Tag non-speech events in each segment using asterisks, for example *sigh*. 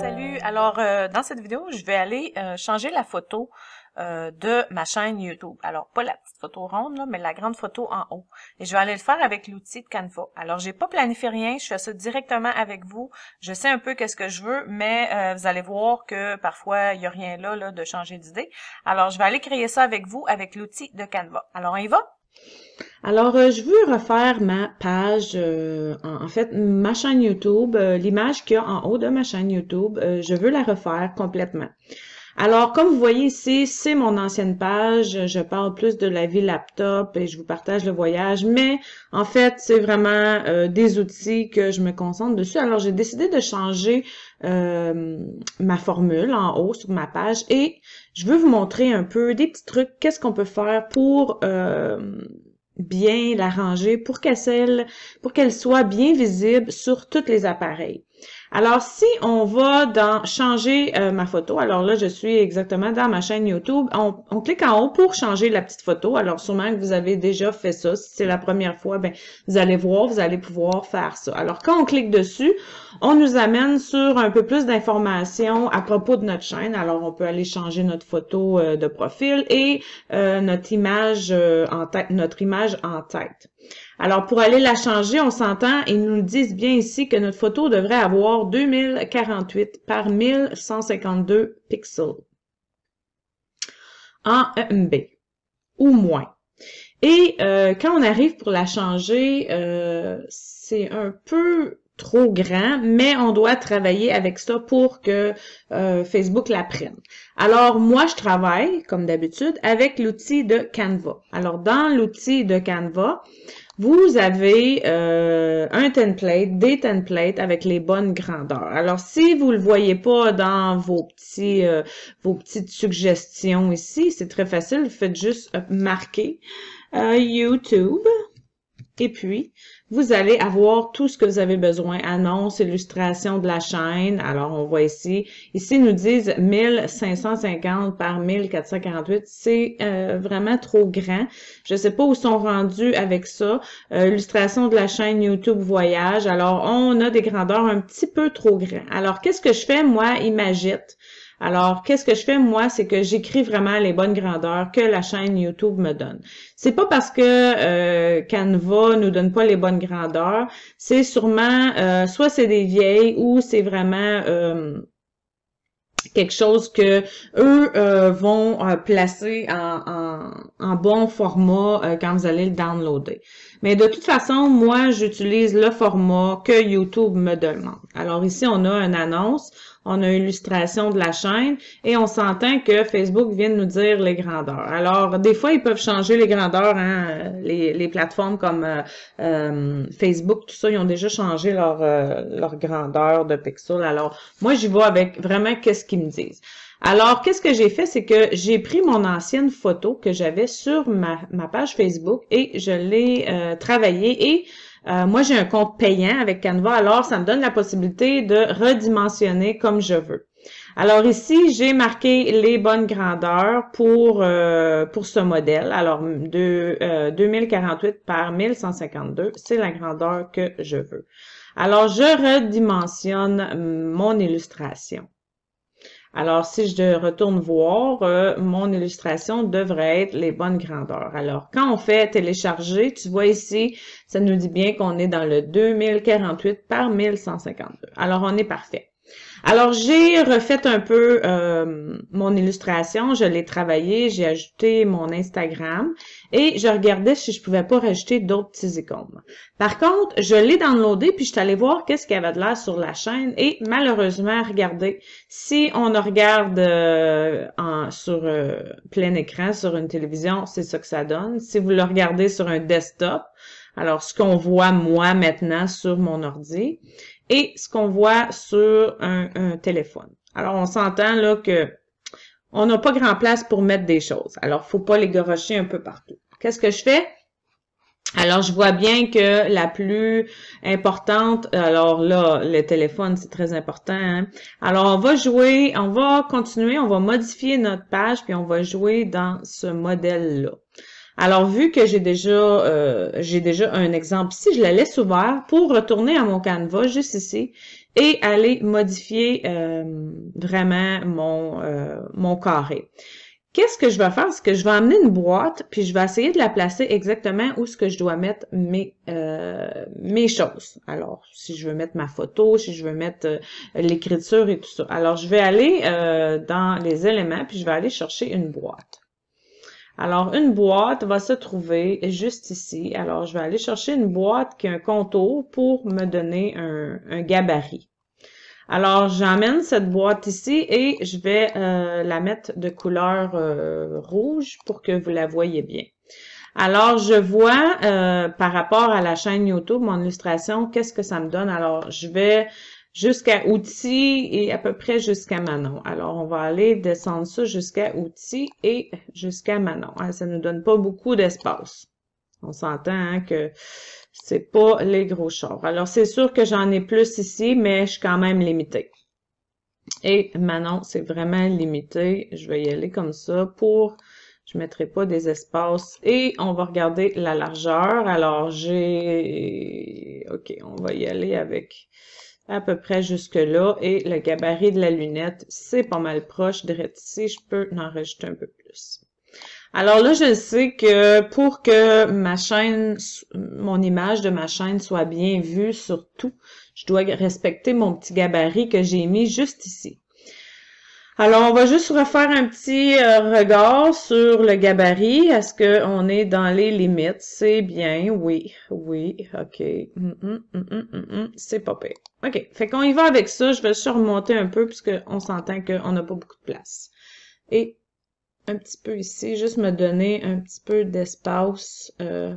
salut. Alors, euh, dans cette vidéo, je vais aller euh, changer la photo euh, de ma chaîne YouTube. Alors, pas la petite photo ronde, là, mais la grande photo en haut. Et je vais aller le faire avec l'outil de Canva. Alors, j'ai pas planifié rien, je fais ça directement avec vous. Je sais un peu qu'est-ce que je veux, mais vous allez voir que parfois, il n'y a rien là, là de changer d'idée. Alors, je vais aller créer ça avec vous avec l'outil de Canva. Alors, on y va? Alors, euh, je veux refaire ma page, euh, en, fait, ma chaîne YouTube, euh, l'image qu'il y a en haut de ma chaîne YouTube, je veux la refaire complètement. Alors, comme vous voyez ici, c'est mon ancienne page. Je parle plus de la vie laptop et je vous partage le voyage, mais en fait, c'est vraiment des outils que je me concentre dessus. Alors, j'ai décidé de changer ma formule en haut sur ma page et je veux vous montrer un peu des petits trucs, qu'est-ce qu'on peut faire pour bien l'arranger pour qu'elle pour qu'elle soit bien visible sur tous les appareils. Alors, si on va dans changer euh, ma photo, alors là, je suis exactement dans ma chaîne YouTube. On, clique en haut pour changer la petite photo. Alors, sûrement que vous avez déjà fait ça. Si c'est la première fois, ben, vous allez voir, vous allez pouvoir faire ça. Alors, quand on clique dessus, on nous amène sur un peu plus d'informations à propos de notre chaîne. Alors, on peut aller changer notre photo euh, de profil et euh, notre image en tête, notre image en tête. Alors, pour aller la changer, on s'entend, ils nous disent bien ici que notre photo devrait avoir 2048 par 1152 pixels en MB ou moins. Et euh, quand on arrive pour la changer, euh, c'est un peu trop grand, mais on doit travailler avec ça pour que euh, Facebook la prenne. Alors, moi, je travaille, comme d'habitude, avec l'outil de Canva. Alors, dans l'outil de Canva, vous avez euh, un template, des templates avec les bonnes grandeurs. Alors, si vous le voyez pas dans vos petits, euh, vos petites suggestions ici, c'est très facile. Vous faites juste marquer euh, YouTube et puis vous allez avoir tout ce que vous avez besoin. Annonce, illustration de la chaîne. Alors, on voit ici. Ici, ils nous disent 1550 par 1448. C'est euh, vraiment trop grand. Je ne sais pas où sont rendus avec ça. Euh, illustration de la chaîne YouTube Voyage. Alors, on a des grandeurs un petit peu trop grands. Alors, qu'est-ce que je fais? Moi, imagite. Alors, qu'est-ce que je fais moi, c'est que j'écris vraiment les bonnes grandeurs que la chaîne YouTube me donne. C'est pas parce que euh, Canva nous donne pas les bonnes grandeurs, c'est sûrement euh, soit c'est des vieilles ou c'est vraiment euh, quelque chose que eux euh, vont placer en, bon format quand vous allez le downloader. Mais de toute façon, moi, j'utilise le format que YouTube me demande. Alors ici, on a une annonce on a une illustration de la chaîne et on s'entend que Facebook vient de nous dire les grandeurs. Alors, des fois, ils peuvent changer les grandeurs, hein, les, plateformes comme euh, euh, Facebook, tout ça, ils ont déjà changé leur, euh, leur grandeur de pixels. Alors, moi, j'y vois avec vraiment qu'est-ce qu'ils me disent. Alors, qu'est-ce que j'ai fait? C'est que j'ai pris mon ancienne photo que j'avais sur ma, ma, page Facebook et je l'ai travaillée et euh, moi, j'ai un compte payant avec Canva, alors ça me donne la possibilité de redimensionner comme je veux. Alors ici, j'ai marqué les bonnes grandeurs pour, euh, pour ce modèle. Alors, de, 2048 euh, par 1152, c'est la grandeur que je veux. Alors, je redimensionne mon illustration. Alors, si je retourne voir, euh, mon illustration devrait être les bonnes grandeurs. Alors, quand on fait télécharger, tu vois ici, ça nous dit bien qu'on est dans le 2048 par 1152. Alors, on est parfait. Alors, j'ai refait un peu euh, mon illustration, je l'ai travaillé, j'ai ajouté mon Instagram et je regardais si je pouvais pas rajouter d'autres petits icônes. Par contre, je l'ai downloadé puis je suis allée voir qu'est-ce qu'il y avait de l'air sur la chaîne et malheureusement, regardez, si on regarde euh, en, sur euh, plein écran, sur une télévision, c'est ça que ça donne. Si vous le regardez sur un desktop, alors ce qu'on voit moi maintenant sur mon ordi, et ce qu'on voit sur un, téléphone. Alors, on s'entend là que on n'a pas grand place pour mettre des choses. Alors, faut pas les garocher un peu partout. Qu'est-ce que je fais? Alors, je vois bien que la plus importante, alors là, le téléphone, c'est très important. Hein. Alors, on va jouer, on va continuer, on va modifier notre page, puis on va jouer dans ce modèle-là. Alors, vu que j'ai déjà, euh, j'ai déjà un exemple ici, je la laisse ouvert pour retourner à mon canevas juste ici et aller modifier euh, vraiment mon, euh, mon carré. Qu'est-ce que je vais faire? C'est que je vais amener une boîte, puis je vais essayer de la placer exactement où ce que je dois mettre mes, mes choses. Alors, si je veux mettre ma photo, si je veux mettre l'écriture et tout ça. Alors, je vais aller dans les éléments, puis je vais aller chercher une boîte. Alors, une boîte va se trouver juste ici. Alors, je vais aller chercher une boîte qui a un contour pour me donner un, gabarit. Alors, j'emmène cette boîte ici et je vais euh, la mettre de couleur euh, rouge pour que vous la voyez bien. Alors, je vois euh, par rapport à la chaîne YouTube, mon illustration, qu'est-ce que ça me donne. Alors, je vais jusqu'à outils et à peu près jusqu'à Manon. Alors, on va aller descendre ça jusqu'à outils et jusqu'à Manon. Ah, ça ne nous donne pas beaucoup d'espace. On s'entend hein, que c'est pas les gros chars. Alors, c'est sûr que j'en ai plus ici, mais je suis quand même limitée. Et Manon, c'est vraiment limité. Je vais y aller comme ça pour... Je ne mettrai pas des espaces. Et on va regarder la largeur. Alors, j'ai... OK, on va y aller avec à peu près jusque-là. Et le gabarit de la lunette, c'est pas mal proche. de ici, je peux en rajouter un peu plus. Alors là, je sais que pour que ma chaîne, mon image de ma chaîne soit bien vue tout, je dois respecter mon petit gabarit que j'ai mis juste ici. Alors, on va juste refaire un petit euh, regard sur le gabarit. Est-ce qu'on est dans les limites? C'est bien, oui, oui, OK. Mm, mm, mm, C'est pas pire. OK, fait qu'on y va avec ça. Je vais surmonter un peu puisqu'on s'entend qu'on n'a pas beaucoup de place. Et un petit peu ici, juste me donner un petit peu d'espace euh,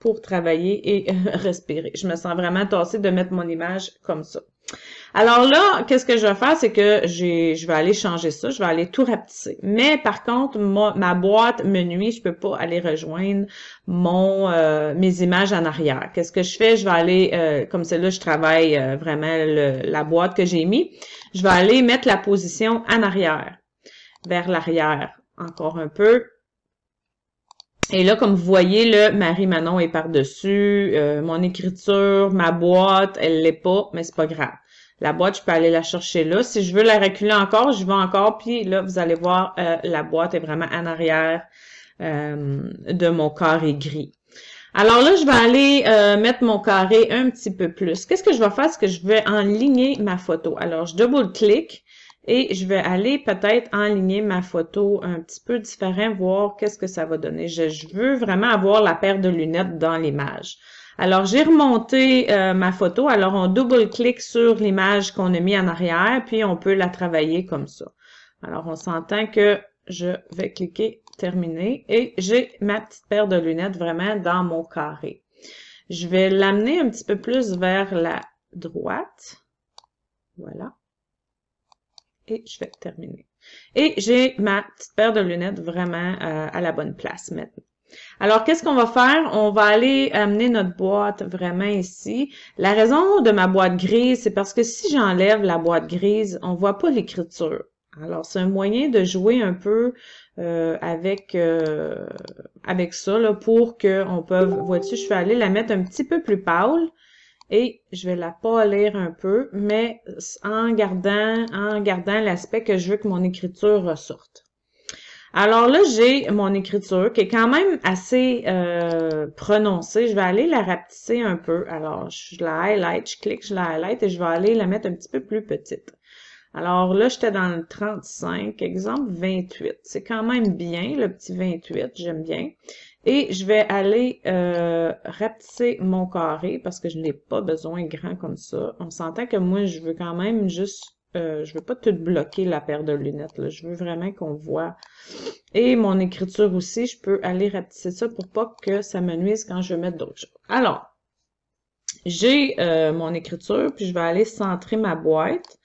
pour travailler et *laughs* respirer. Je me sens vraiment tassée de mettre mon image comme ça. Alors là, qu'est-ce que je vais faire? C'est que je vais aller changer ça. Je vais aller tout rapetisser. Mais par contre, ma, boîte me nuit. Je peux pas aller rejoindre mon euh, mes images en arrière. Qu'est-ce que je fais? Je vais aller, euh, comme celle-là, je travaille euh, vraiment la boîte que j'ai mis. Je vais aller mettre la position en arrière, vers l'arrière, encore un peu. Et là, comme vous voyez, le Marie-Manon est par-dessus, mon écriture, ma boîte, elle l'est pas, mais c'est pas grave. La boîte, je peux aller la chercher là. Si je veux la reculer encore, je vais encore. Puis là, vous allez voir, euh, la boîte est vraiment en arrière euh, de mon carré gris. Alors là, je vais aller euh, mettre mon carré un petit peu plus. Qu'est-ce que je vais faire? C'est que je vais enligner ma photo. Alors, je double-clique et je vais aller peut-être enligner ma photo un petit peu différent, voir qu'est-ce que ça va donner. je veux vraiment avoir la paire de lunettes dans l'image. Alors, j'ai remonté euh, ma photo. Alors, on double-clique sur l'image qu'on a mis en arrière, puis on peut la travailler comme ça. Alors, on s'entend que je vais cliquer « Terminer » et j'ai ma petite paire de lunettes vraiment dans mon carré. Je vais l'amener un petit peu plus vers la droite. Voilà. Et je vais terminer. Et j'ai ma petite paire de lunettes vraiment euh, à la bonne place maintenant. Alors, qu'est-ce qu'on va faire? On va aller amener notre boîte vraiment ici. La raison de ma boîte grise, c'est parce que si j'enlève la boîte grise, on voit pas l'écriture. Alors, c'est un moyen de jouer un peu euh, avec euh, avec ça là, pour qu'on peut... Vois-tu, je vais aller la mettre un petit peu plus pâle et je vais la polir un peu, mais en gardant, en gardant l'aspect que je veux que mon écriture ressorte. Alors là, j'ai mon écriture qui est quand même assez euh, prononcée. Je vais aller la rapetisser un peu. Alors, je la highlight, je clique, je la highlight et je vais aller la mettre un petit peu plus petite. Alors là, j'étais dans le 35, exemple 28. C'est quand même bien, le petit 28, j'aime bien. Et je vais aller euh, rapetisser mon carré parce que je n'ai pas besoin grand comme ça. On s'entend que moi, je veux quand même juste euh, je veux pas tout bloquer la paire de lunettes. Je veux vraiment qu'on voit. Et mon écriture aussi, je peux aller rapetisser ça pour pas que ça me nuise quand je vais mettre d'autres choses. Alors, j'ai euh, mon écriture, puis je vais aller centrer ma boîte.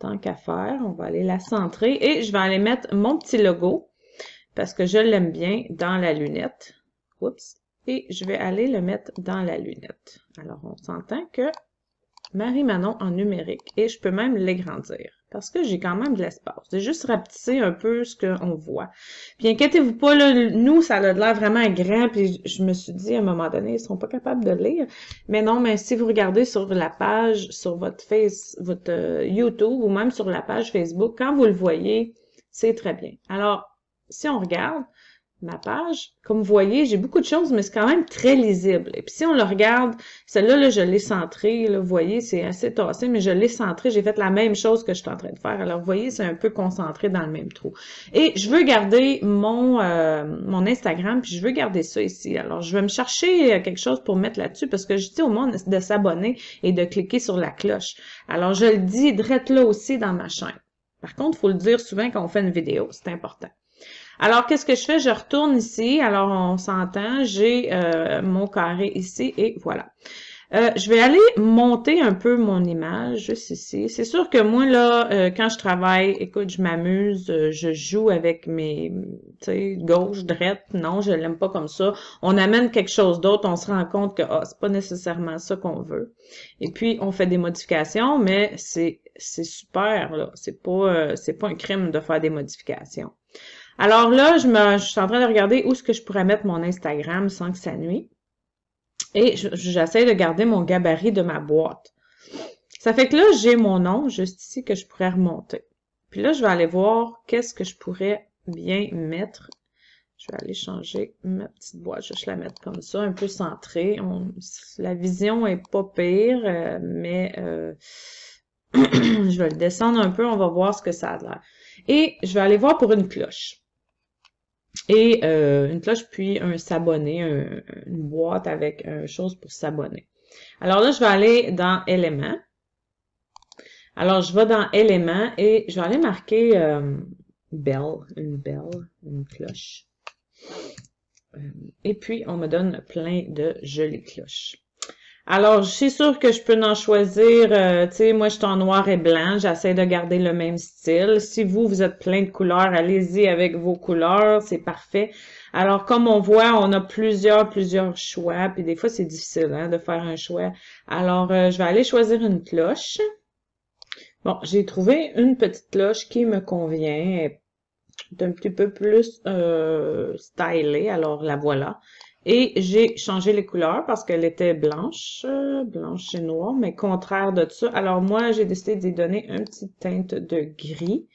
Tant qu'à faire, on va aller la centrer. Et je vais aller mettre mon petit logo, parce que je l'aime bien, dans la lunette. Oups. Et je vais aller le mettre dans la lunette. Alors, on s'entend que marie manon en numérique et je peux même l'agrandir parce que j'ai quand même de l'espace j'ai juste rapetissé un peu ce qu'on voit Bien, inquiétez-vous pas là, nous ça a l'air vraiment grand puis je me suis dit à un moment donné ils seront pas capables de lire mais non mais si vous regardez sur la page sur votre face votre euh, YouTube ou même sur la page Facebook quand vous le voyez c'est très bien alors si on regarde ma page. Comme vous voyez, j'ai beaucoup de choses, mais c'est quand même très lisible. Et puis si on le regarde, celle-là, là, je l'ai centrée. vous voyez, c'est assez tassé, mais je l'ai centrée. J'ai fait la même chose que je suis en train de faire. Alors, vous voyez, c'est un peu concentré dans le même trou. Et je veux garder mon, euh, mon Instagram, puis je veux garder ça ici. Alors, je vais me chercher euh, quelque chose pour mettre là-dessus, parce que je dis au monde de s'abonner et de cliquer sur la cloche. Alors, je le dis direct là aussi dans ma chaîne. Par contre, il faut le dire souvent quand on fait une vidéo, c'est important. Alors, qu'est-ce que je fais? Je retourne ici. Alors, on s'entend. J'ai euh, mon carré ici et voilà. Euh, je vais aller monter un peu mon image juste ici. C'est sûr que moi, là, euh, quand je travaille, écoute, je m'amuse, je joue avec mes, tu sais, gauche, droite. Non, je l'aime pas comme ça. On amène quelque chose d'autre, on se rend compte que, ah, c'est pas nécessairement ça qu'on veut. Et puis, on fait des modifications, mais c'est, super, là. C'est pas, c'est pas un crime de faire des modifications. Alors là, je, me, je suis en train de regarder où est-ce que je pourrais mettre mon Instagram sans que ça nuit. Et j'essaie de garder mon gabarit de ma boîte. Ça fait que là, j'ai mon nom juste ici que je pourrais remonter. Puis là, je vais aller voir qu'est-ce que je pourrais bien mettre. Je vais aller changer ma petite boîte. Je vais la mettre comme ça, un peu centrée. la vision est pas pire, euh, mais euh, *clears throat* je vais le descendre un peu. On va voir ce que ça a l'air. Et je vais aller voir pour une cloche et euh, une cloche, puis un s'abonner, une boîte avec un euh, chose pour s'abonner. Alors là, je vais aller dans éléments. Alors, je vais dans éléments et je vais aller marquer euh, belle, une belle, une cloche. Et puis, on me donne plein de jolies cloches. Alors, je suis sûr que je peux en choisir. Euh, tu sais, moi, je suis en noir et blanc. J'essaie de garder le même style. Si vous, vous êtes plein de couleurs, allez-y avec vos couleurs. C'est parfait. Alors, comme on voit, on a plusieurs, plusieurs choix. Puis des fois, c'est difficile hein, de faire un choix. Alors, euh, je vais aller choisir une cloche. Bon, j'ai trouvé une petite cloche qui me convient. d'un un petit peu plus euh, stylée. Alors, la voilà. Et j'ai changé les couleurs parce qu'elle était blanche, euh, blanche et noire, mais contraire de ça. Alors moi, j'ai décidé d'y donner une petite teinte de gris.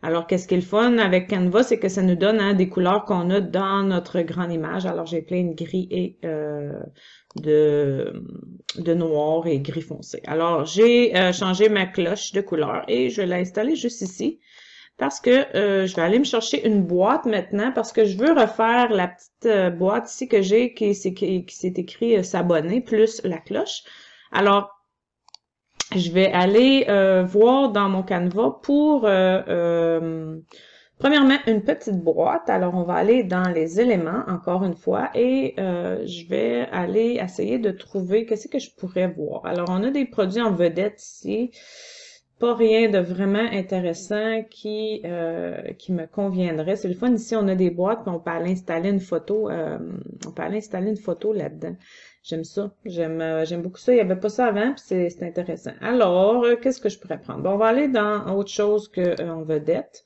Alors, qu'est-ce qui est le fun avec Canva, c'est que ça nous donne hein, des couleurs qu'on a dans notre grande image. Alors, j'ai plein de gris et euh, de, de noir et gris foncé. Alors, j'ai euh, changé ma cloche de couleur et je l'ai installée juste ici parce que euh, je vais aller me chercher une boîte maintenant parce que je veux refaire la petite euh, boîte ici que j'ai qui s'est écrit euh, s'abonner plus la cloche. Alors, je vais aller voir dans mon Canva pour, premièrement, une petite boîte. Alors, on va aller dans les éléments, encore une fois, et je vais aller essayer de trouver qu'est-ce que je pourrais voir. Alors, on a des produits en vedette ici pas rien de vraiment intéressant qui, euh, qui me conviendrait. C'est le fun. Ici, on a des boîtes, mais on peut aller installer une photo. Euh, on peut aller installer une photo là-dedans. J'aime ça. J'aime euh, j'aime beaucoup ça. Il n'y avait pas ça avant, puis c'est intéressant. Alors, qu'est-ce que je pourrais prendre? Bon, on va aller dans autre chose veut vedette.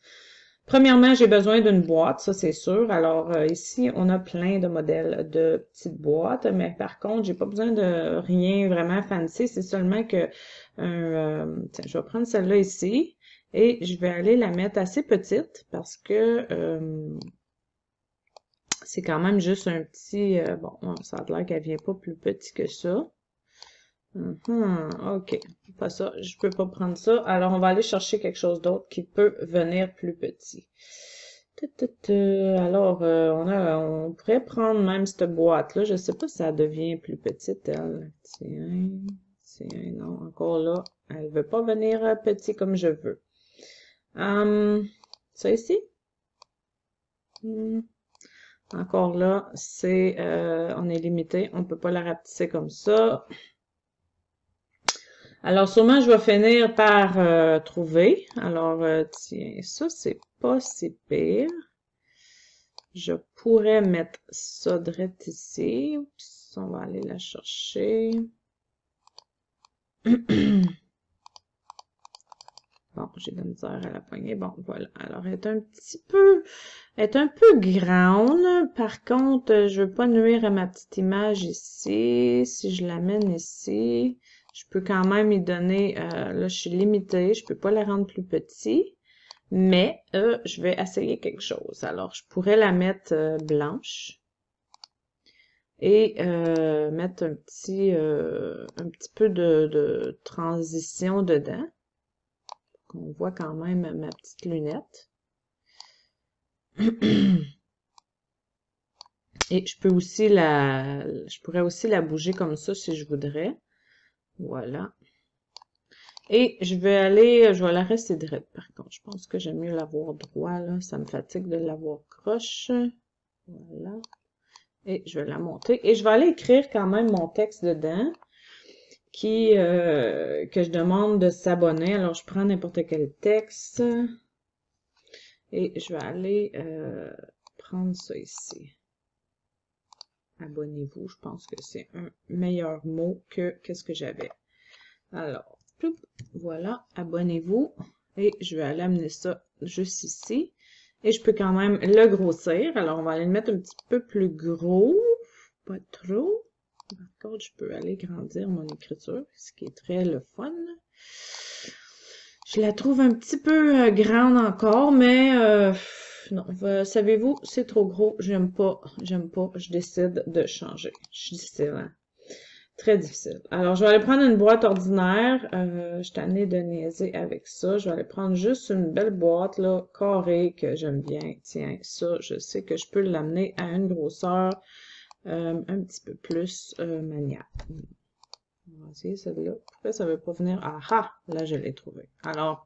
Premièrement, j'ai besoin d'une boîte, ça c'est sûr. Alors ici, on a plein de modèles de petites boîtes, mais par contre, j'ai pas besoin de rien vraiment fancy. C'est seulement que euh, tiens, je vais prendre celle-là ici. Et je vais aller la mettre assez petite parce que euh, c'est quand même juste un petit... Euh, bon, ça a l'air qu'elle vient pas plus petit que ça. Mhm, ok, pas ça. Je peux pas prendre ça. Alors, on va aller chercher quelque chose d'autre qui peut venir plus petit. Alors, on, a, on pourrait prendre même cette boîte-là. Je sais pas si ça devient plus petite, elle. Tiens non, encore là. Elle ne veut pas venir euh, petit comme je veux. Hum, ça ici? Hmm. Encore là, c'est euh, on est limité. On ne peut pas la rapetisser comme ça. Alors, sûrement, je vais finir par euh, trouver. Alors, tiens, ça, c'est pas si pire. Je pourrais mettre ça direct ici. Oups, on va aller la chercher. *clears throat* Bon, j'ai de la misère à la poignée. Bon, voilà. Alors, elle est un petit peu... est un peu grande. Par contre, euh, je veux pas nuire à ma petite image ici. Si je l'amène ici, je peux quand même y donner... Euh, là, je suis limitée. Je peux pas la rendre plus petite. Mais euh, je vais essayer quelque chose. Alors, je pourrais la mettre euh, blanche et euh, mettre un petit, euh, un petit peu de, de transition dedans. On voit quand même ma petite lunette. *clears throat* Et je peux aussi la, je pourrais aussi la bouger comme ça si je voudrais. Voilà. Et je vais aller, je vais la rester droite par contre. Je pense que j'aime mieux l'avoir droit là. Ça me fatigue de l'avoir croche. Voilà. Et je vais la monter. Et je vais aller écrire quand même mon texte dedans qui, euh, que je demande de s'abonner. Alors, je prends n'importe quel texte. Et je vais aller euh, prendre ça ici. Abonnez-vous. Je pense que c'est un meilleur mot que qu'est-ce que j'avais. Alors, voilà. Abonnez-vous. Et je vais aller amener ça juste ici. Et je peux quand même le grossir. Alors, on va aller le mettre un petit peu plus gros. Pas trop. Par je peux aller grandir mon écriture, ce qui est très le fun. Je la trouve un petit peu euh, grande encore, mais euh, non. Euh, savez-vous, c'est trop gros. J'aime pas, j'aime pas. Je décide de changer. Je suis Très difficile. Alors, je vais aller prendre une boîte ordinaire. Euh, je t'en de niaiser avec ça. Je vais aller prendre juste une belle boîte, là, carrée, que j'aime bien. Tiens, ça, je sais que je peux l'amener à une grosseur euh, un petit peu plus euh, maniable. On celle-là. Pourquoi ça ne veut pas venir? Ah ah! Là, je l'ai trouvé. Alors,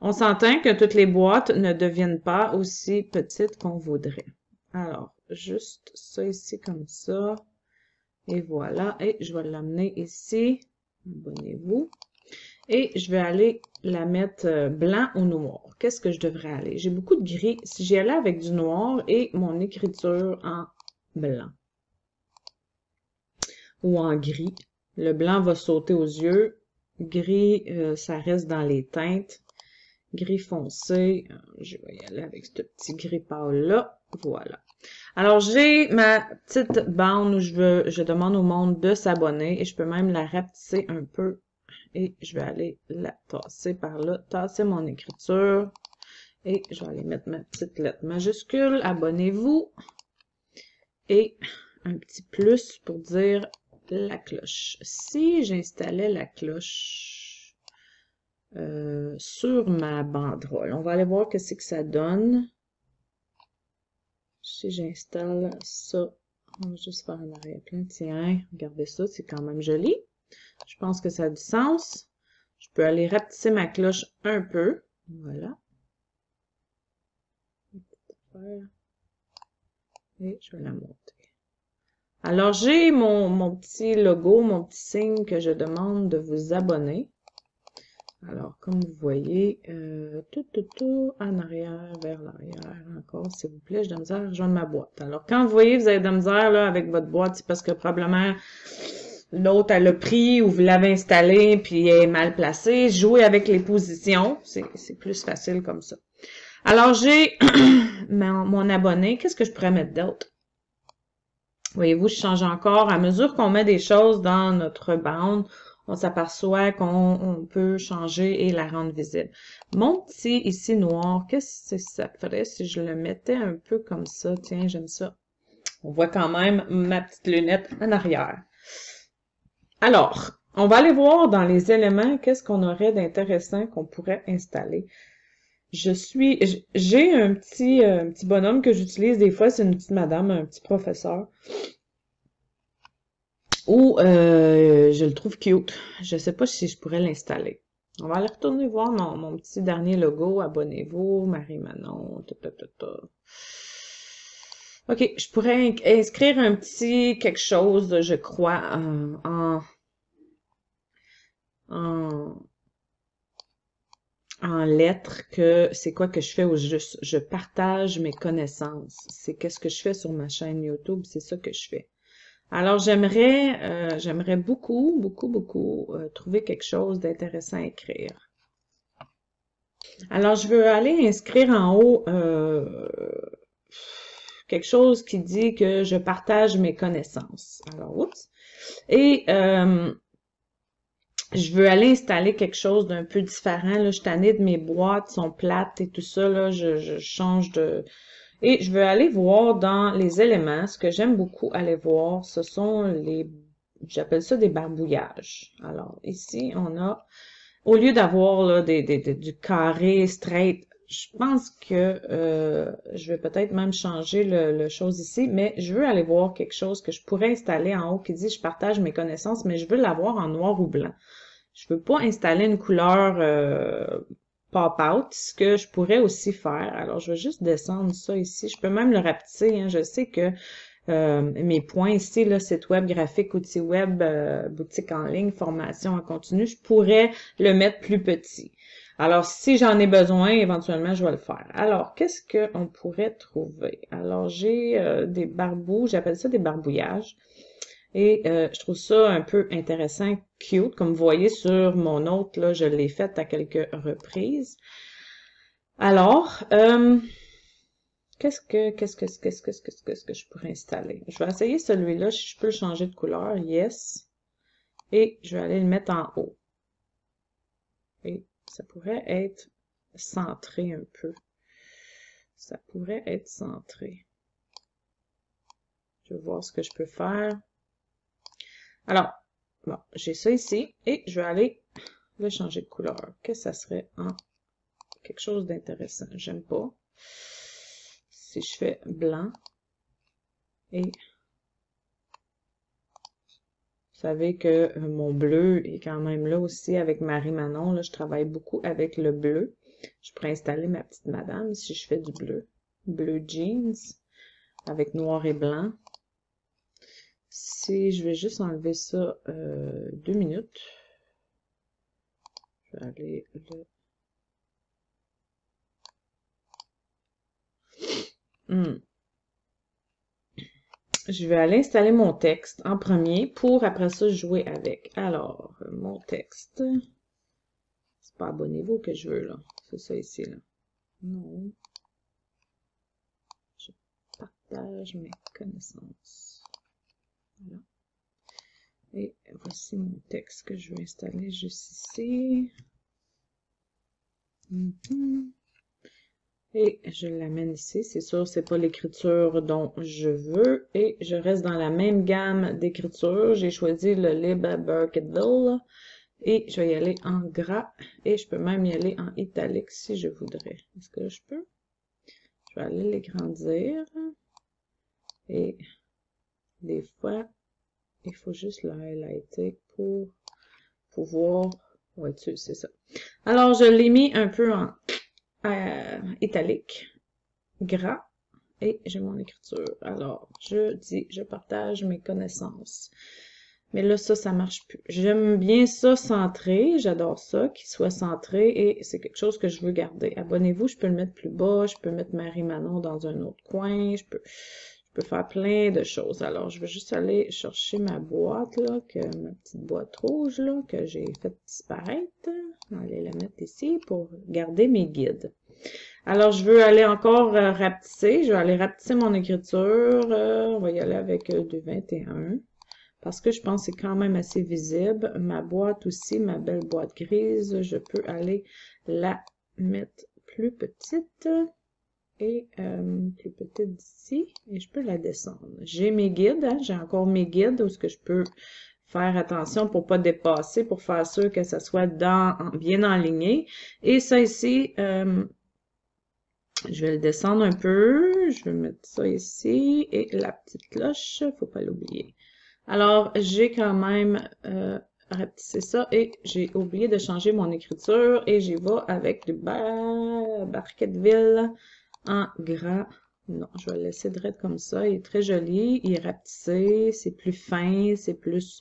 on s'entend que toutes les boîtes ne deviennent pas aussi petites qu'on voudrait. Alors, juste ça ici comme ça. Et voilà, et je vais l'amener ici. Abonnez-vous. Et je vais aller la mettre euh, blanc ou noir. Qu'est-ce que je devrais aller? J'ai beaucoup de gris. Si j'y allais avec du noir et mon écriture en blanc ou en gris, le blanc va sauter aux yeux. Gris, euh, ça reste dans les teintes. Gris foncé, euh, je vais y aller avec ce petit gris pâle-là. Voilà. Alors, j'ai ma petite bande où je veux, je demande au monde de s'abonner et je peux même la rapetisser un peu et je vais aller la tasser par là, tasser mon écriture et je vais aller mettre ma petite lettre majuscule, abonnez-vous et un petit plus pour dire la cloche. Si j'installais la cloche euh, sur ma banderole, on va aller voir qu'est-ce que ça donne si j'installe ça, on va juste faire un arrière-plan, tiens, regardez ça, c'est quand même joli. Je pense que ça a du sens. Je peux aller rapetisser ma cloche un peu, voilà. Et je vais la monter. Alors, j'ai mon, mon petit logo, mon petit signe que je demande de vous abonner. Alors, comme vous voyez, euh, tout, tout, tout, en arrière, vers l'arrière, encore, s'il vous plaît, je de la misère rejoindre ma boîte. Alors, quand vous voyez, vous avez de la misère là, avec votre boîte, c'est parce que probablement l'autre, a le pris ou vous l'avez installé, puis elle est mal placée. Jouez avec les positions, c'est plus facile comme ça. Alors, j'ai *clears throat* mon, mon abonné, qu'est-ce que je pourrais mettre d'autre? Voyez-vous, je change encore. À mesure qu'on met des choses dans notre bande, on s'aperçoit qu'on peut changer et la rendre visible. Mon petit ici noir, qu'est-ce que ça ferait si je le mettais un peu comme ça? Tiens, j'aime ça. On voit quand même ma petite lunette en arrière. Alors, on va aller voir dans les éléments qu'est-ce qu'on aurait d'intéressant qu'on pourrait installer. Je suis, j'ai un petit, euh, un petit bonhomme que j'utilise des fois, c'est une petite madame, un petit professeur. Ou euh, je le trouve cute. Je sais pas si je pourrais l'installer. On va aller retourner voir mon, petit dernier logo. Abonnez-vous, Marie-Manon, OK, je pourrais inscrire un petit quelque chose, je crois, en, euh, en, en, en lettres que c'est quoi que je fais au juste. Je partage mes connaissances. C'est qu'est-ce que je fais sur ma chaîne YouTube, c'est ça que je fais. Alors, j'aimerais, euh, j'aimerais beaucoup, beaucoup, beaucoup euh, trouver quelque chose d'intéressant à écrire. Alors, je veux aller inscrire en haut euh, quelque chose qui dit que je partage mes connaissances. Alors, oups. Et je veux aller installer quelque chose d'un peu différent. Là, je suis de mes boîtes, sont plates et tout ça. Là, je change de, et je veux aller voir dans les éléments, ce que j'aime beaucoup aller voir, ce sont les, j'appelle ça des barbouillages. Alors ici, on a, au lieu d'avoir du carré straight, je pense que euh, je vais peut-être même changer le, chose ici, mais je veux aller voir quelque chose que je pourrais installer en haut qui dit je partage mes connaissances, mais je veux l'avoir en noir ou blanc. Je veux pas installer une couleur euh, pop-out. Ce que je pourrais aussi faire, alors je vais juste descendre ça ici. Je peux même le rapetisser. Hein. Je sais que euh, mes points ici, là, site web, graphique, outils web, euh, boutique en ligne, formation en continu, je pourrais le mettre plus petit. Alors, si j'en ai besoin, éventuellement, je vais le faire. Alors, qu'est-ce qu'on pourrait trouver? Alors, j'ai euh, des barbous, j'appelle ça des barbouillages. Et euh, je trouve ça un peu intéressant, cute. Comme vous voyez sur mon autre, là, je l'ai faite à quelques reprises. Alors, euh, qu'est-ce que qu'est-ce que qu'est-ce que qu'est-ce que je pourrais installer Je vais essayer celui-là. Si je peux le changer de couleur, yes. Et je vais aller le mettre en haut. Et ça pourrait être centré un peu. Ça pourrait être centré. Je vais voir ce que je peux faire. Alors, bon, j'ai ça ici et je vais aller le changer de couleur, que ça serait en hein, quelque chose d'intéressant. J'aime pas. Si je fais blanc et vous savez que euh, mon bleu est quand même là aussi avec Marie Manon. Là, je travaille beaucoup avec le bleu. Je pourrais installer ma petite madame si je fais du bleu. Bleu jeans avec noir et blanc si je vais juste enlever ça euh, deux minutes, je vais aller le... Hmm. Je vais aller installer mon texte en premier pour après ça jouer avec. Alors, mon texte, c'est pas à bon niveau que je veux là, c'est ça ici là. Non. Je partage mes connaissances. Et voici mon texte que je vais installer juste ici. Mhm. Et je l'amène ici. C'est sûr, c'est pas l'écriture dont je veux. Et je reste dans la même gamme d'écriture. J'ai choisi le Libre Burkittville. Et je vais y aller en gras. Et je peux même y aller en italique si je voudrais. Est-ce que je peux? Je vais aller les grandir. Et des fois, il faut juste le highlighter pour pouvoir... Ouais, tu c'est ça. Alors, je l'ai mis un peu en euh, italique, gras, et j'ai mon écriture. Alors, je dis, je partage mes connaissances. Mais là, ça, ça marche plus. J'aime bien ça centré. J'adore ça, qu'il soit centré. Et c'est quelque chose que je veux garder. Abonnez-vous. Je peux le mettre plus bas. Je peux mettre Marie-Manon dans un autre coin. Je peux peux faire plein de choses. Alors, je vais juste aller chercher ma boîte, là, que, ma petite boîte rouge, là, que j'ai faite disparaître. On aller la mettre ici pour garder mes guides. Alors, je veux aller encore euh, rapetisser. Je vais aller rapetisser mon écriture. Euh, on va y aller avec euh, du 21 parce que je pense que c'est quand même assez visible. Ma boîte aussi, ma belle boîte grise, je peux aller la mettre plus petite et euh, plus petite d'ici, et je peux la descendre. J'ai mes guides, hein, j'ai encore mes guides où ce que je peux faire attention pour pas dépasser, pour faire sûr que ça soit dans, bien enligné. Et ça ici, euh, je vais le descendre un peu, je vais mettre ça ici, et la petite cloche, faut pas l'oublier. Alors, j'ai quand même euh, ça, et j'ai oublié de changer mon écriture, et j'y vais avec du bar... Barquetteville en gras. Non, je vais le laisser direct comme ça. Il est très joli, il est rapetissé, c'est plus fin, c'est plus...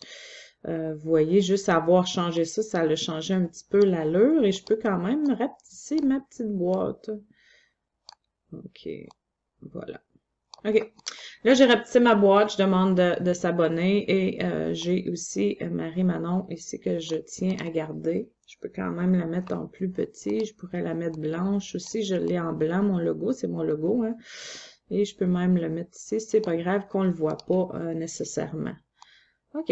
Euh, vous voyez, juste avoir changé ça, ça a changé un petit peu l'allure et je peux quand même rapetisser ma petite boîte. OK, voilà. OK, là j'ai rapetissé ma boîte, je demande de, s'abonner et euh, j'ai aussi euh, Marie Manon ici que je tiens à garder. Je peux quand même la mettre en plus petit. Je pourrais la mettre blanche aussi. Je l'ai en blanc, mon logo. C'est mon logo. Hein? Et je peux même le mettre ici. C'est pas grave qu'on le voit pas euh, nécessairement. OK.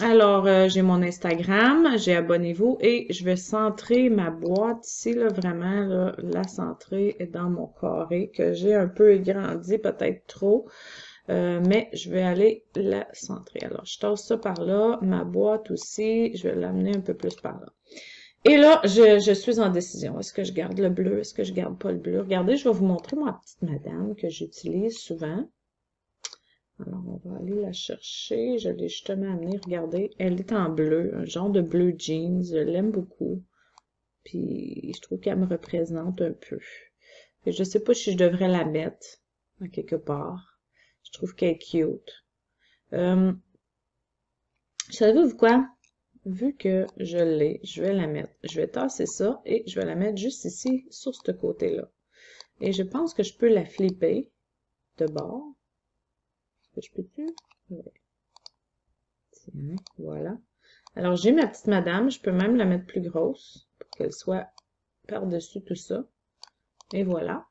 Alors, euh, j'ai mon Instagram, j'ai abonnez-vous et je vais centrer ma boîte ici, là, vraiment, là, la centrer dans mon carré que j'ai un peu agrandi, peut-être trop. Euh, mais je vais aller la centrer. Alors, je tasse ça par là, ma boîte aussi, je vais l'amener un peu plus par là. Et là, je, suis en décision. Est-ce que je garde le bleu? Est-ce que je garde pas le bleu? Regardez, je vais vous montrer ma petite madame que j'utilise souvent. Alors, on va aller la chercher. Je l'ai justement amenée. Regardez, elle est en bleu, un genre de bleu jeans. Je l'aime beaucoup. Puis, je trouve qu'elle me représente un peu. Et je sais pas si je devrais la mettre à quelque part. Je trouve qu'elle est cute. Euh, Savez-vous quoi? Vu que je l'ai, je vais la mettre. Je vais tasser ça et je vais la mettre juste ici, sur ce côté-là. Et je pense que je peux la flipper de bord. Est-ce que je peux plus? Tiens, voilà. Alors, j'ai ma petite madame. Je peux même la mettre plus grosse pour qu'elle soit par-dessus tout ça. Et voilà.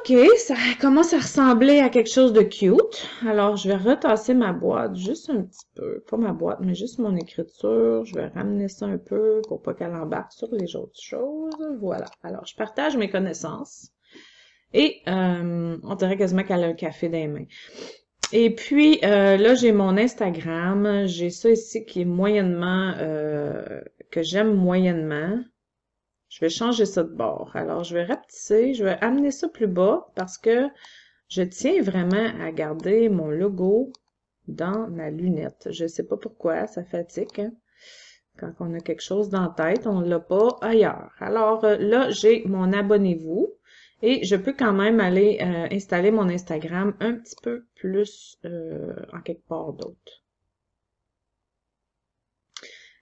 OK, ça commence à ressembler à quelque chose de cute. Alors, je vais retasser ma boîte juste un petit peu. Pas ma boîte, mais juste mon écriture. Je vais ramener ça un peu pour pas qu'elle embarque sur les autres choses. Voilà. Alors, je partage mes connaissances. Et euh, on dirait quasiment qu'elle a un café dans les mains. Et puis, euh, là, j'ai mon Instagram. J'ai ça ici qui est moyennement... Euh, que j'aime moyennement. Je vais changer ça de bord. Alors, je vais rapetisser, je vais amener ça plus bas parce que je tiens vraiment à garder mon logo dans ma lunette. Je ne sais pas pourquoi, ça fatigue. Hein. Quand on a quelque chose dans la tête, on ne l'a pas ailleurs. Alors euh, là, j'ai mon abonnez-vous et je peux quand même aller euh, installer mon Instagram un petit peu plus euh, en quelque part d'autre.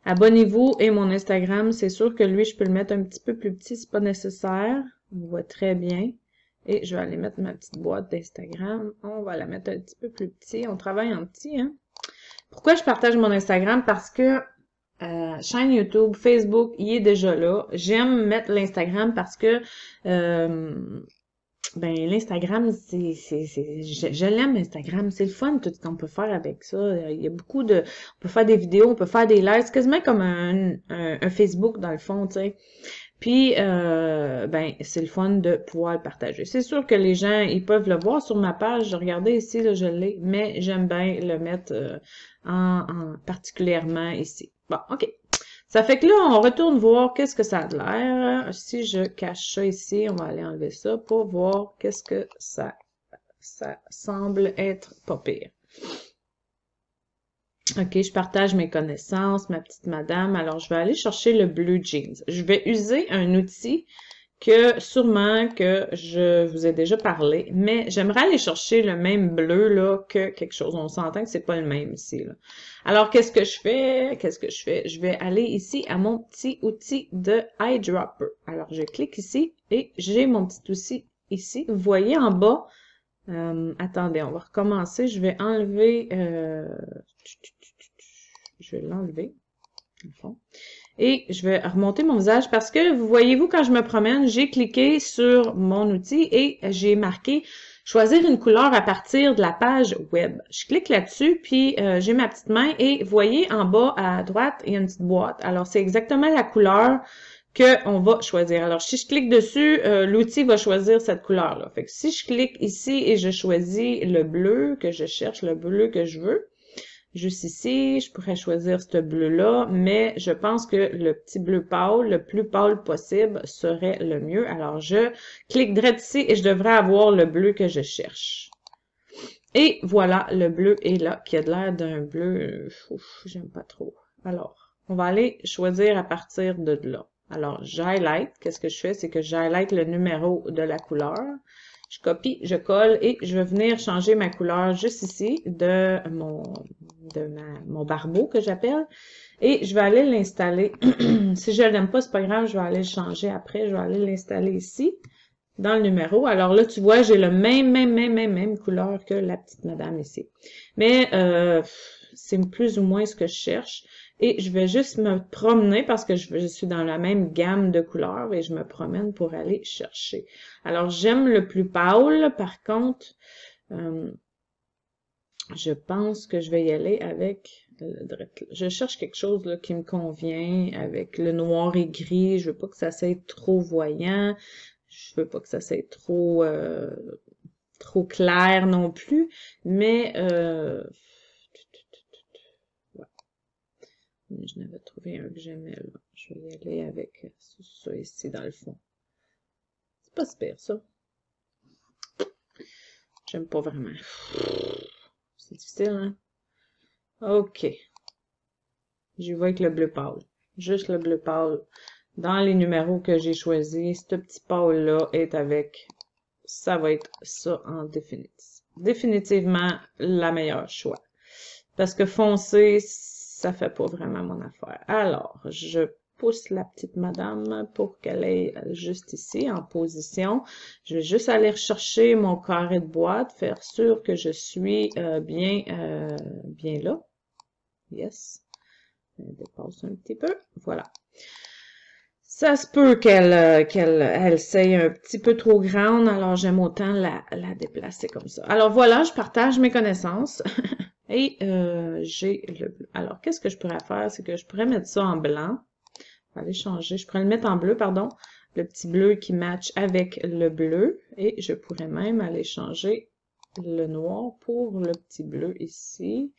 Abonnez-vous et mon Instagram, c'est sûr que lui, je peux le mettre un petit peu plus petit, c'est pas nécessaire. On voit très bien. Et je vais aller mettre ma petite boîte d'Instagram. On va la mettre un petit peu plus petit. On travaille en petit, hein? Pourquoi je partage mon Instagram? Parce que euh, chaîne YouTube, Facebook, il est déjà là. J'aime mettre l'Instagram parce que euh, ben l'Instagram, c'est, c'est, c'est, je, l'aime Instagram, c'est le fun tout ce qu'on peut faire avec ça. Euh, il y a beaucoup de, on peut faire des vidéos, on peut faire des lives, c'est quasiment comme un, un, Facebook dans le fond, tu sais. Puis, euh, ben, c'est le fun de pouvoir le partager. C'est sûr que les gens, ils peuvent le voir sur ma page. Regardez ici, là, je l'ai, mais j'aime bien le mettre euh, en, en particulièrement ici. Bon, ok. Ça fait que là, on retourne voir qu'est-ce que ça a l'air. Si je cache ça ici, on va aller enlever ça pour voir qu'est-ce que ça, ça semble être pas pire. OK, je partage mes connaissances, ma petite madame. Alors, je vais aller chercher le blue jeans. Je vais user un outil que sûrement que je vous ai déjà parlé, mais j'aimerais aller chercher le même bleu là que quelque chose. On s'entend que c'est pas le même ici. Alors qu'est-ce que je fais Qu'est-ce que je fais Je vais aller ici à mon petit outil de eyedropper. Alors je clique ici et j'ai mon petit outil ici. Vous voyez en bas. Euh, attendez, on va recommencer. Je vais enlever. Euh, je vais l'enlever. Bon. Et je vais remonter mon visage parce que, vous voyez-vous, quand je me promène, j'ai cliqué sur mon outil et j'ai marqué « Choisir une couleur à partir de la page web ». Je clique là-dessus, puis euh, j'ai ma petite main et voyez en bas à droite, il y a une petite boîte. Alors, c'est exactement la couleur qu'on va choisir. Alors, si je clique dessus, euh, l'outil va choisir cette couleur-là. Fait que si je clique ici et je choisis le bleu que je cherche, le bleu que je veux, juste ici, je pourrais choisir ce bleu-là, mais je pense que le petit bleu pâle, le plus pâle possible, serait le mieux. Alors, je clique droit ici et je devrais avoir le bleu que je cherche. Et voilà, le bleu est là, qui a l'air d'un bleu, euh, j'aime pas trop. Alors, on va aller choisir à partir de là. Alors, j'highlight, qu'est-ce que je fais? C'est que j'highlight le numéro de la couleur. Je copie, je colle et je vais venir changer ma couleur juste ici de mon, de ma, mon barbeau que j'appelle. Et je vais aller l'installer. *clears throat* si je l'aime pas, c'est pas grave, je vais aller le changer après. Je vais aller l'installer ici dans le numéro. Alors là, tu vois, j'ai le même, même, même, même, même couleur que la petite madame ici. Mais euh, c'est plus ou moins ce que je cherche. Et je vais juste me promener parce que je, je, suis dans la même gamme de couleurs et je me promène pour aller chercher. Alors, j'aime le plus pâle, par contre, euh, je pense que je vais y aller avec Je cherche quelque chose qui me convient avec le noir et gris. Je veux pas que ça soit trop voyant. Je veux pas que ça soit trop euh, trop clair non plus. Mais euh... je n'avais trouvé un que j'aimais. Je vais y aller avec ça ici dans le fond pas super ça. J'aime pas vraiment. C'est difficile, hein? OK. Je vois avec le bleu pâle. Juste le bleu pâle. Dans les numéros que j'ai choisis, ce petit pâle-là est avec... Ça va être ça en définitive. Définitivement la meilleure choix. Parce que foncé, ça fait pas vraiment mon affaire. Alors, je pousse la petite madame pour qu'elle aille juste ici, en position. Je vais juste aller rechercher mon carré de boîte, faire sûr que je suis euh, bien, euh, bien là. Yes. Elle dépasse un petit peu. Voilà. Ça se peut qu'elle euh, qu'elle elle s'est un petit peu trop grande, alors j'aime autant la, la déplacer comme ça. Alors voilà, je partage mes connaissances. *laughs* Et j'ai le bleu. Alors, qu'est-ce que je pourrais faire? C'est que je pourrais mettre ça en blanc aller changer. Je pourrais le mettre en bleu, pardon. Le petit bleu qui match avec le bleu. Et je pourrais même aller changer le noir pour le petit bleu ici.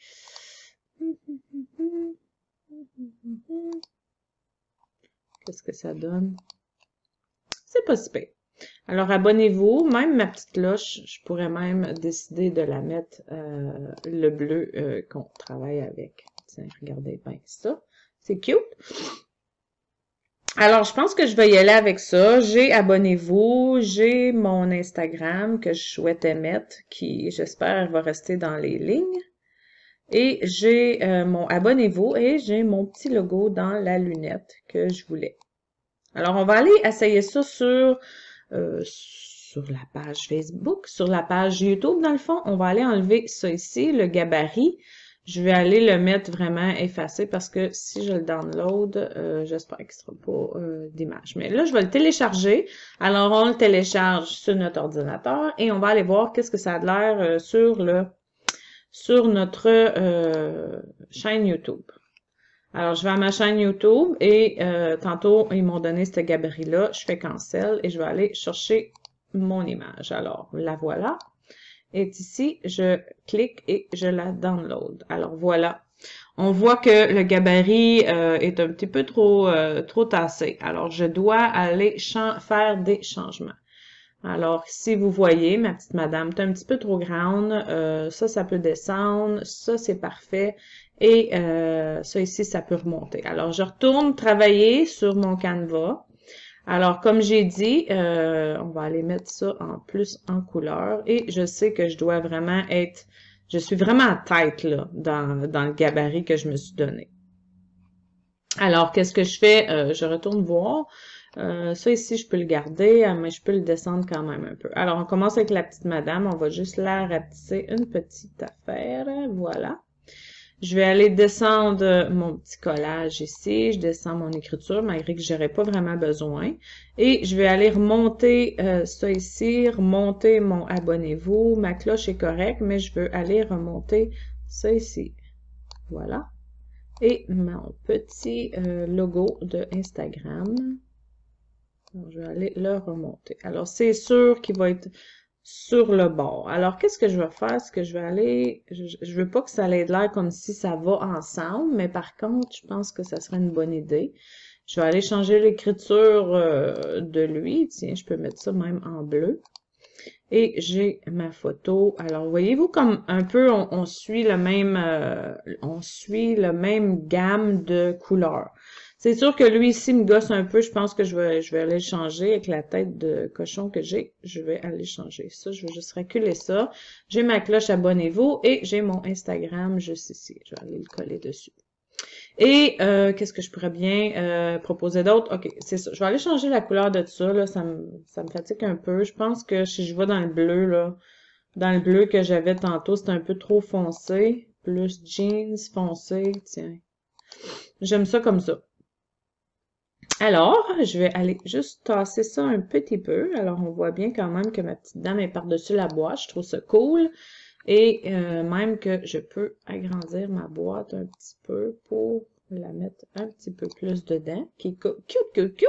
Qu'est-ce que ça donne? C'est pas si Alors, abonnez-vous. Même ma petite cloche, je pourrais même décider de la mettre euh, le bleu euh, qu'on travaille avec. Tiens, regardez bien ça. C'est cute. Alors, je pense que je vais y aller avec ça. J'ai abonnez-vous, j'ai mon Instagram que je souhaitais mettre, qui j'espère va rester dans les lignes. Et j'ai euh, mon abonnez-vous et j'ai mon petit logo dans la lunette que je voulais. Alors, on va aller essayer ça sur, euh, sur la page Facebook, sur la page YouTube dans le fond. On va aller enlever ça ici, le gabarit. Je vais aller le mettre vraiment effacé parce que si je le download, euh, j'espère qu'il ne sera pas euh, d'image. Mais là, je vais le télécharger. Alors, on le télécharge sur notre ordinateur et on va aller voir qu'est-ce que ça a l'air euh, sur le sur notre chaîne YouTube. Alors, je vais à ma chaîne YouTube et tantôt, ils m'ont donné cette gabarit-là. Je fais cancel et je vais aller chercher mon image. Alors, la voilà est ici. Je clique et je la download. Alors voilà. On voit que le gabarit euh, est un petit peu trop, euh, trop tassé. Alors je dois aller faire des changements. Alors, si vous voyez, ma petite madame t'es un petit peu trop grande, euh, ça, ça peut descendre, ça, c'est parfait, et euh, ça ici, ça peut remonter. Alors, je retourne travailler sur mon canevas. Alors, comme j'ai dit, euh, on va aller mettre ça en plus en couleur. Et je sais que je dois vraiment être... Je suis vraiment à tête, là, dans, dans le gabarit que je me suis donné. Alors, qu'est-ce que je fais? Euh, je retourne voir. Euh, ça ici, je peux le garder, mais je peux le descendre quand même un peu. Alors, on commence avec la petite madame. On va juste la rapetisser une petite affaire. Voilà. Je vais aller descendre mon petit collage ici. Je descends mon écriture, malgré que j'aurais pas vraiment besoin. Et je vais aller remonter euh, ça ici, remonter mon abonnez-vous. Ma cloche est correcte, mais je veux aller remonter ça ici. Voilà. Et mon petit euh, logo de Instagram. je vais aller le remonter. Alors, c'est sûr qu'il va être sur le bord. Alors, qu'est-ce que je vais faire? ce que je vais aller... Je, ne veux pas que ça ait de l'air comme si ça va ensemble, mais par contre, je pense que ça serait une bonne idée. Je vais aller changer l'écriture euh, de lui. Tiens, je peux mettre ça même en bleu. Et j'ai ma photo. Alors, voyez-vous comme un peu on, suit la même euh, on suit le même gamme de couleurs. C'est sûr que lui ici me gosse un peu. Je pense que je vais, je vais aller le changer avec la tête de cochon que j'ai. Je vais aller changer ça. Je vais juste reculer ça. J'ai ma cloche, abonnez-vous. Et j'ai mon Instagram juste ici. Je vais aller le coller dessus. Et euh, qu'est-ce que je pourrais bien euh, proposer d'autre? OK, c'est ça. Je vais aller changer la couleur de ça. Là. Ça, me, ça me fatigue un peu. Je pense que si je vais dans le bleu, là, dans le bleu que j'avais tantôt, c'était un peu trop foncé. Plus jeans foncé. Tiens. J'aime ça comme ça. Alors, je vais aller juste tasser ça un petit peu. Alors, on voit bien quand même que ma petite dame est par-dessus la boîte. Je trouve ça cool. Et euh, même que je peux agrandir ma boîte un petit peu pour la mettre un petit peu plus dedans. Qui cute, cute, cute.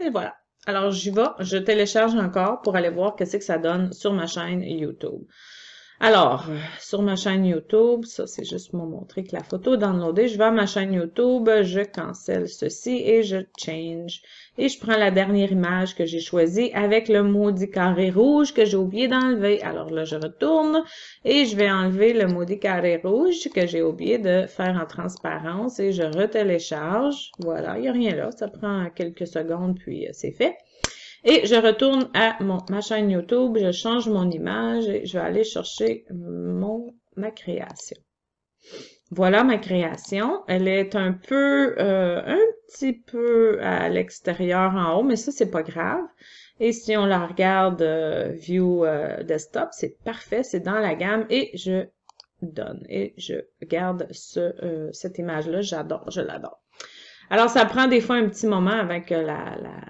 Et voilà. Alors, j'y vais. Je télécharge encore pour aller voir qu'est-ce que ça donne sur ma chaîne YouTube. Alors, sur ma chaîne YouTube, ça c'est juste pour montrer que la photo est downloadée. Je vais à ma chaîne YouTube, je cancelle ceci et je change. Et je prends la dernière image que j'ai choisie avec le maudit carré rouge que j'ai oublié d'enlever. Alors là, je retourne et je vais enlever le maudit carré rouge que j'ai oublié de faire en transparence et je retélécharge. Voilà, il n'y a rien là, ça prend quelques secondes puis euh, c'est fait. Et je retourne à mon, ma chaîne YouTube, je change mon image et je vais aller chercher mon, ma création. Voilà ma création. Elle est un peu, euh, un petit peu à l'extérieur en haut, mais ça, c'est pas grave. Et si on la regarde euh, View euh, Desktop, c'est parfait, c'est dans la gamme et je donne et je garde ce, cette image-là. J'adore, je l'adore. Alors, ça prend des fois un petit moment avec la, la,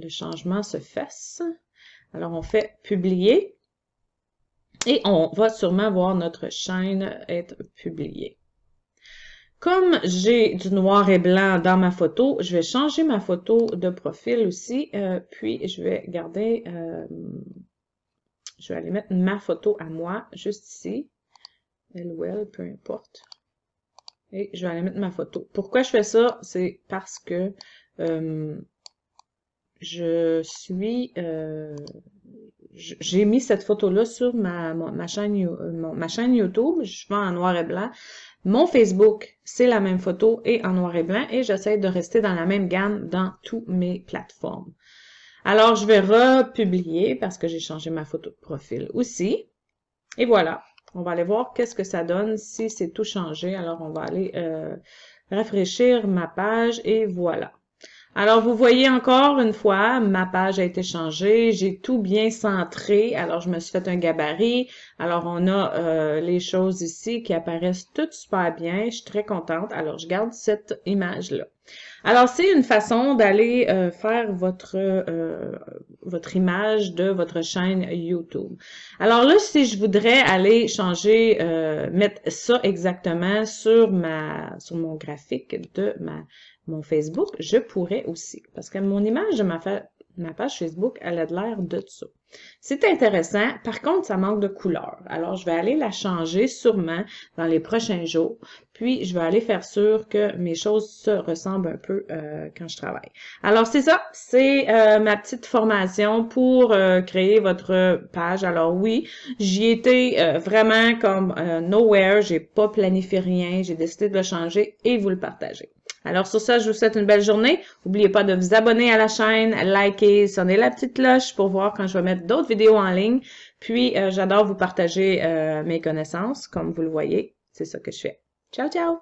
le changement se fasse. Alors, on fait publier et on va sûrement voir notre chaîne être publiée. Comme j'ai du noir et blanc dans ma photo, je vais changer ma photo de profil aussi, euh, puis je vais garder, euh, je vais aller mettre ma photo à moi, juste ici, elle ou elle, peu importe. Et je vais aller mettre ma photo. Pourquoi je fais ça? C'est parce que euh, je suis... Euh, j'ai mis cette photo-là sur ma, euh, chaîne, YouTube. Je vends en noir et blanc. Mon Facebook, c'est la même photo et en noir et blanc. Et j'essaie de rester dans la même gamme dans toutes mes plateformes. Alors, je vais republier parce que j'ai changé ma photo de profil aussi. Et voilà. On va aller voir qu'est-ce que ça donne si c'est tout changé. Alors, on va aller euh, rafraîchir ma page et voilà. Alors, vous voyez encore une fois, ma page a été changée, j'ai tout bien centré, alors je me suis fait un gabarit. Alors, on a euh, les choses ici qui apparaissent toutes super bien, je suis très contente. Alors, je garde cette image-là. Alors, c'est une façon d'aller euh, faire votre, euh, votre image de votre chaîne YouTube. Alors là, si je voudrais aller changer, mettre ça exactement sur ma sur mon graphique de ma mon Facebook, je pourrais aussi. Parce que mon image de ma, ma page Facebook, elle a de l'air de ça. C'est intéressant. Par contre, ça manque de couleur. Alors, je vais aller la changer sûrement dans les prochains jours. Puis, je vais aller faire sûr que mes choses se ressemblent un peu euh, quand je travaille. Alors, c'est ça. C'est euh, ma petite formation pour euh, créer votre page. Alors, oui, j'y étais vraiment comme nowhere. J'ai pas planifié rien. J'ai décidé de le changer et vous le partager. Alors sur ça, je vous souhaite une belle journée. N'oubliez pas de vous abonner à la chaîne, liker, sonner la petite cloche pour voir quand je vais mettre d'autres vidéos en ligne. Puis, euh, j'adore vous partager euh, mes connaissances, comme vous le voyez. C'est ça que je fais. Ciao, ciao!